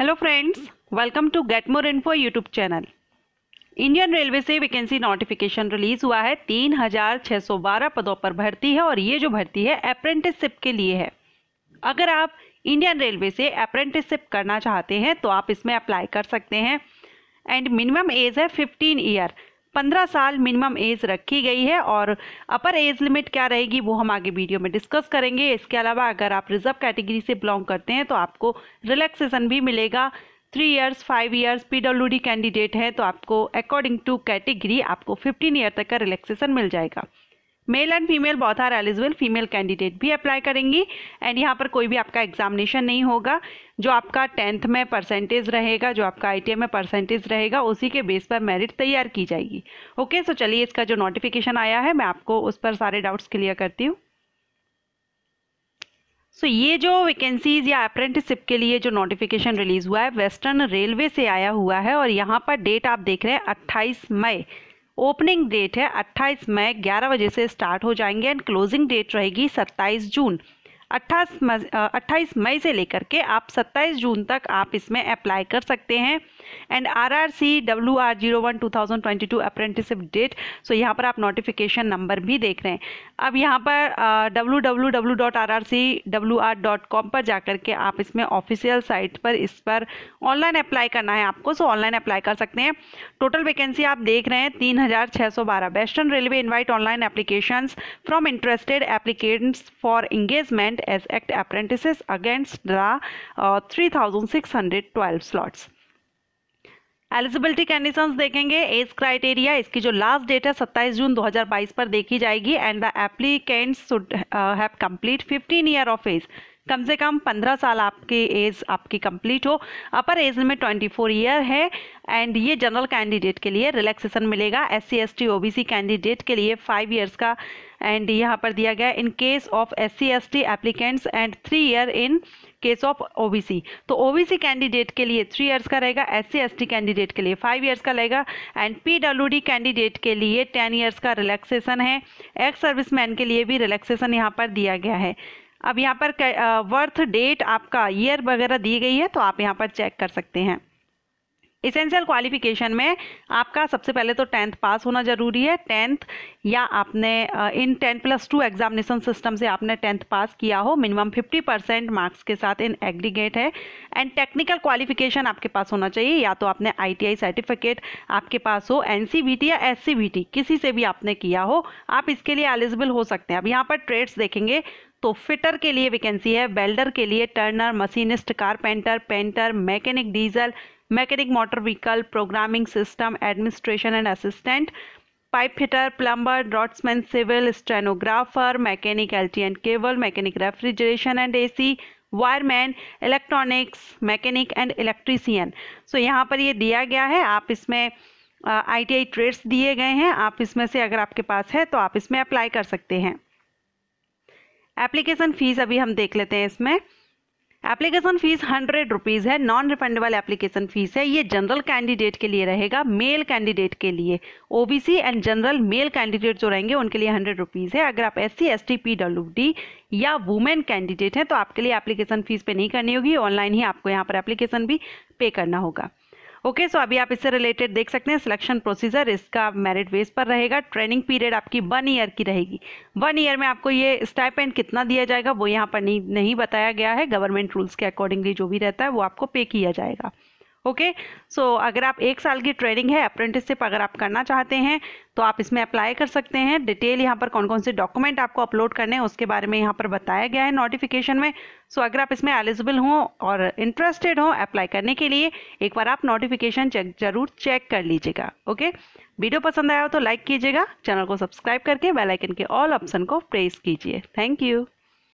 hello friends welcome to get more info YouTube channel Indian railway से vacancy notification release हुआ है 3,612 पदों पर भर्ती है और ये जो भर्ती है अप्रेंटिसशिप के लिए है अगर आप इंडियन रेलवे से अप्रेंटिसशिप करना चाहते हैं तो आप इसमें अप्लाई कर सकते हैं एंड मिनिमम एज है 15 ईयर पंद्रह साल मिनिमम एज रखी गई है और अपर एज लिमिट क्या रहेगी वो हम आगे वीडियो में डिस्कस करेंगे इसके अलावा अगर आप रिजर्व कैटेगरी से बिलोंग करते हैं तो आपको रिलैक्सेशन भी मिलेगा three years five years PWD candidate है तो आपको अकॉर्डिंग टू कैटेगरी आपको फिफ्टीन ईयर तक का रिलैक्सेशन मिल जाएगा male and female both are eligible female candidate भी अप्लाई करेंगी एंड यहाँ पर कोई भी आपका एग्जामिनेशन नहीं होगा जो आपका टेंथ में परसेंटेज रहेगा जो आपका आई में परसेंटेज रहेगा उसी के बेस पर मेरिट तैयार की जाएगी ओके सो चलिए इसका जो नोटिफिकेशन आया है मैं आपको उस पर सारे डाउट्स क्लियर करती हूँ सो so, ये जो वैकेंसीज या अप्रेंटिसिप के लिए जो नोटिफिकेशन रिलीज़ हुआ है वेस्टर्न रेलवे से आया हुआ है और यहाँ पर डेट आप देख रहे हैं 28 मई ओपनिंग डेट है 28 मई 11 बजे से स्टार्ट हो जाएंगे एंड क्लोजिंग डेट रहेगी 27 जून अट्ठाईस मई से लेकर के आप 27 जून तक आप इसमें अप्लाई कर सकते हैं and R R C W R zero one two thousand twenty two apprenticeship date so यहाँ पर आप नोटिफिकेशन नंबर भी देख रहे हैं अब यहाँ पर W W W dot R R C W R dot com पर जाकर के आप इसमें ऑफिशियल साइट पर इस पर ऑनलाइन अप्लाई करना है आपको सो ऑनलाइन अप्लाई कर सकते हैं टोटल वैकेंसी आप देख रहे हैं तीन हज़ार छः सौ बारह western railway invite online application from interested applicants for engagement appointed as act apprentices against the uh, 3612 slots eligibility conditions देखेंगे एज क्राइटेरिया इसकी जो लास्ट डेट है 27 जून 2022 पर देखी जाएगी and the applicants should have complete 15 year of age कम से कम 15 साल आपकी एज आपकी कंप्लीट हो अपर एज लिमिट 24 ईयर है एंड ये जनरल कैंडिडेट के लिए रिलैक्सेशन मिलेगा S C S T O B C candidate के लिए फाइव ईयर्स का एंड यहाँ पर दिया गया in case of S C S T applicants and three year in case of OBC तो ओबीसी कैंडिडेट के लिए थ्री इयर्स का रहेगा S C S T candidate के लिए फाइव इयर्स का रहेगा and P W D candidate के लिए टेन इयर्स का रिलैक्सेशन है एक्स सर्विसमैन के लिए भी रिलैक्सेशन यहाँ पर दिया गया है अब यहाँ पर बर्थ डेट आपका ईयर वगैरह दी गई है तो आप यहाँ पर चेक कर सकते हैं इसेंशियल क्वालिफिकेशन में आपका सबसे पहले तो टेंथ पास होना ज़रूरी है टेंथ या आपने in ten plus two examination system से आपने टेंथ पास किया हो मिनिमम फिफ्टी परसेंट मार्क्स के साथ इन एग्रीगेट है एंड टेक्निकल क्वालिफिकेशन आपके पास होना चाहिए या तो आपने आईटीआई सर्टिफिकेट आपके पास हो एन या एस किसी से भी आपने किया हो आप इसके लिए एलिजिबल हो सकते हैं अब यहाँ पर ट्रेड्स देखेंगे तो फिटर के लिए वैकेंसी है वेल्डर के लिए turner machinist carpenter painter mechanic diesel mechanic motor vehicle programming system administration and assistant pipe fitter plumber draughtsman civil stenographer mechanic L T and cable mechanic refrigeration and AC wireman electronics mechanic and electrician so यहाँ पर ये दिया गया है आप इसमें I T I trades दिए गए हैं आप इसमें से अगर आपके पास है तो आप इसमें अप्लाई कर सकते हैं एप्लीकेशन फ़ीस अभी हम देख लेते हैं इसमें एप्लीकेशन फीस हंड्रेड रुपीज़ है नॉन रिफंडेबल एप्लीकेशन फीस है ये जनरल कैंडिडेट के लिए रहेगा मेल कैंडिडेट के लिए OBC and general male candidate जो रहेंगे उनके लिए हंड्रेड रुपीज़ है अगर आप S C S T P W D या वुमेन कैंडिडेट हैं तो आपके लिए एप्लीकेशन फीस पे नहीं करनी होगी ऑनलाइन ही आपको यहाँ पर एप्लीकेशन भी पे करना होगा ओके सो अभी आप इससे रिलेटेड देख सकते हैं सिलेक्शन प्रोसीजर इसका मेरिट बेस पर रहेगा ट्रेनिंग पीरियड आपकी वन ईयर की रहेगी वन ईयर में आपको ये स्टाइपेंड कितना दिया जाएगा वो यहाँ पर नहीं, नहीं बताया गया है गवर्नमेंट रूल्स के अकॉर्डिंगली जो भी रहता है वो आपको पे किया जाएगा ओके सो so, अगर आप एक साल की ट्रेनिंग है अप्रेंटिसशिप अगर आप करना चाहते हैं तो आप इसमें अप्लाई कर सकते हैं डिटेल यहाँ पर कौन कौन से डॉक्यूमेंट आपको अपलोड करने हैं उसके बारे में यहाँ पर बताया गया है नोटिफिकेशन में सो so, अगर आप इसमें एलिजिबल हों और इंटरेस्टेड हों अप्लाई करने के लिए एक बार आप नोटिफिकेशन चेक जरूर चेक कर लीजिएगा ओके वीडियो पसंद आया हो तो लाइक कीजिएगा चैनल को सब्सक्राइब करके बेलाइकन के ऑल ऑप्शन को प्रेस कीजिए थैंक यू